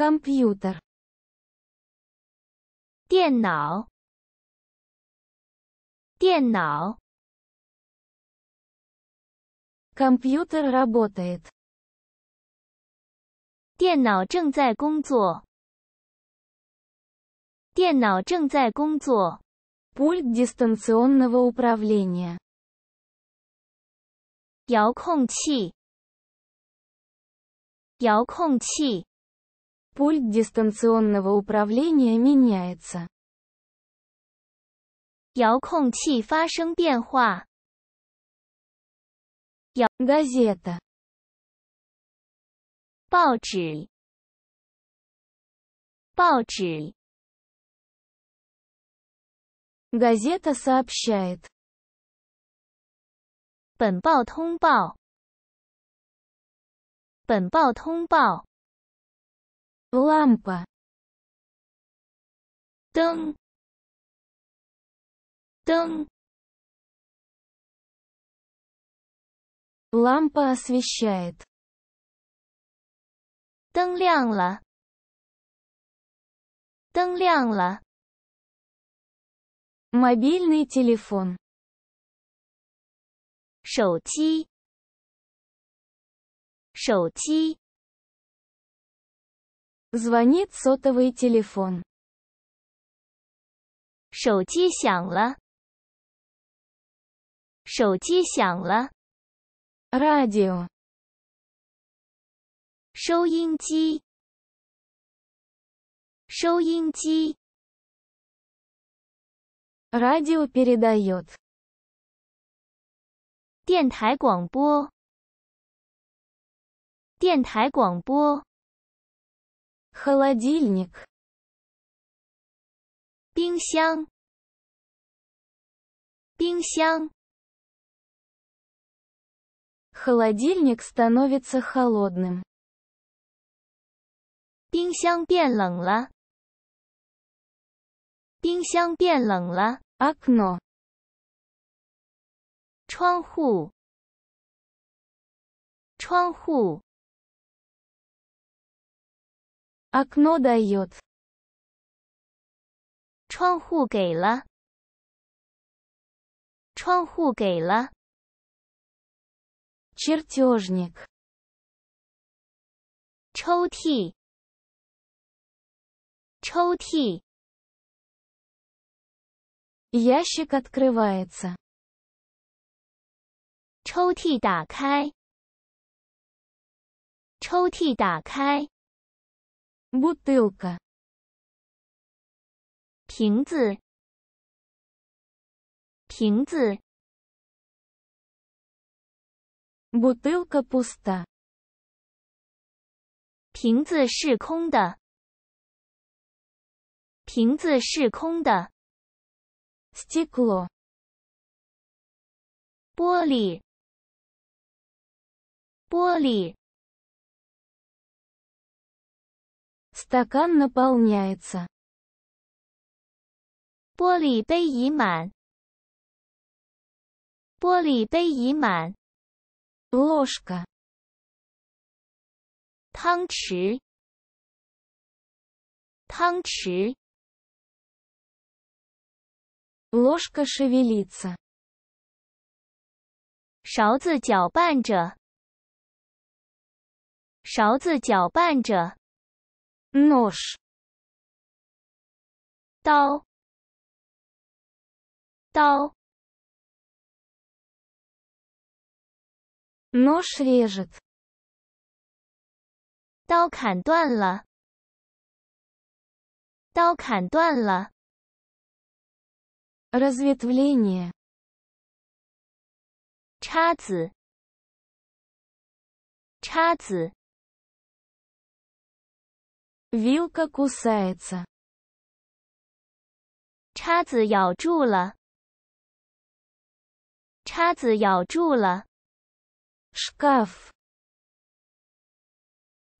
компьютер 电脑电脑 Компьютер работает. Пульт дистанционного управления. 遥控器。遥控器。Пульт дистанционного управления меняется. 遥控器发生变化。遥 газета 报纸报纸 газета сообщает 本报通报本报通报 Лампа. лампа 灯灯 Лампа освещает. Мобильный телефон. 手机。手机。Звонит сотовый телефон. Радио. 手机响了。手机响了。Радио. Радио передает. 电台广播。电台广播。холодильник, 冰箱，冰箱。Холодильник становится холодным. 冰箱变冷了。冰箱变冷了。Окно. 窗户，窗户。о к н о д а е т 窗户给了。窗户给了。Чертежник. Чулки. Чулки. Ящик открывается. 抽屉打开。抽屉打开。木雕个瓶子，瓶子木雕个不是的。瓶子是空的，瓶子是空的。Sticker，玻璃，玻璃。Такан наполняется. 玻璃杯已满。玻璃杯已满。Ложка. 汤匙。汤匙。Ложка шевелится. 勺子搅拌着。勺子搅拌着。刀刀，刀折了。刀砍断了。刀砍断了。разветвление，叉子，叉子。Вилка кусается。叉子咬住了。叉子咬住了。Шкаф。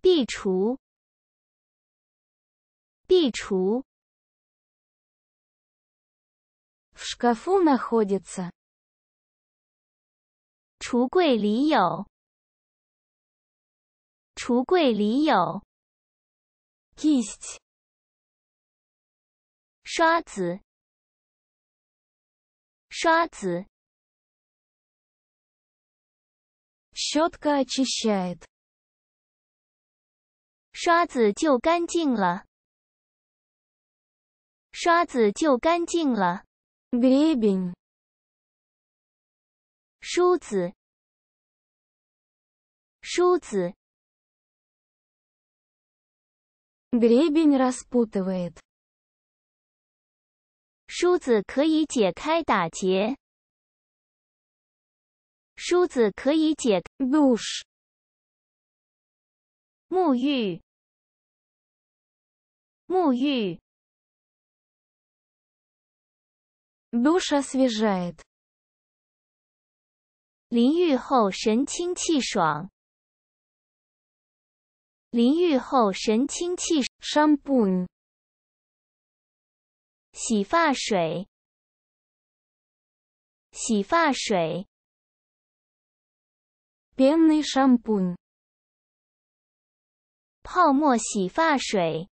壁橱。Пищу. В шкафу находится。橱柜里有。橱柜里有。Kist，刷子，刷子，short cut shad，刷子就干净了，刷子就干净了。Bibing，梳子，梳子。梳子可以解开打结。梳子可以解 bush。沐浴，沐浴，沐浴，沐浴。淋浴后神清气爽。淋浴后神清气爽。Shampoo，洗发水。洗发水。Bain d shampoo，泡沫洗发水。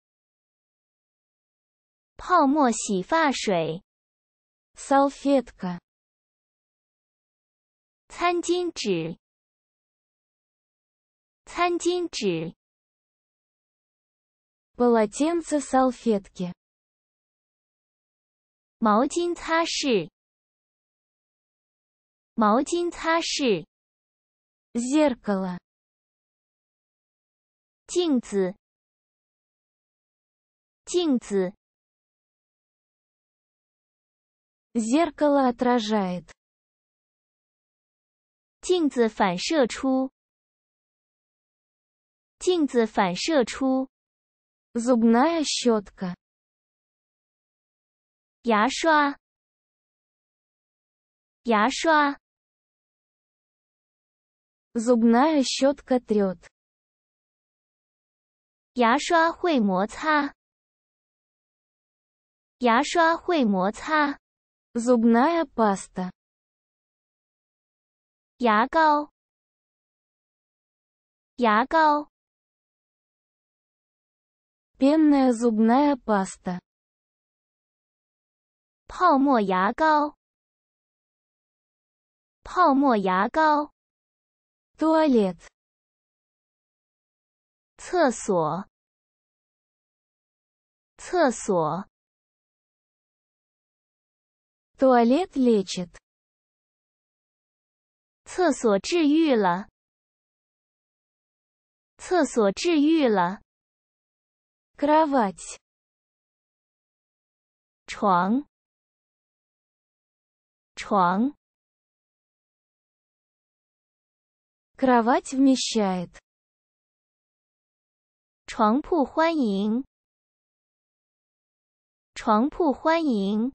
泡沫洗发水。Soufflet，餐巾纸。餐巾纸。полотенца, салфетки。毛巾擦拭。毛巾擦拭。зеркало。镜子。镜子。зеркало отражает。镜子反射出。镜子反射出。зубная щетка, Зубная щетка трет. Зубная паста. трет，牙刷会摩擦，牙刷会摩擦，зубная паста，牙膏，牙膏 Пенная зубная паста. туалет, 泡沫牙膏。泡沫牙膏。Туалет. туалет лечит. 厕所治愈了。厕所治愈了。кровать 床床 кровать вмещает 床铺欢迎床铺欢迎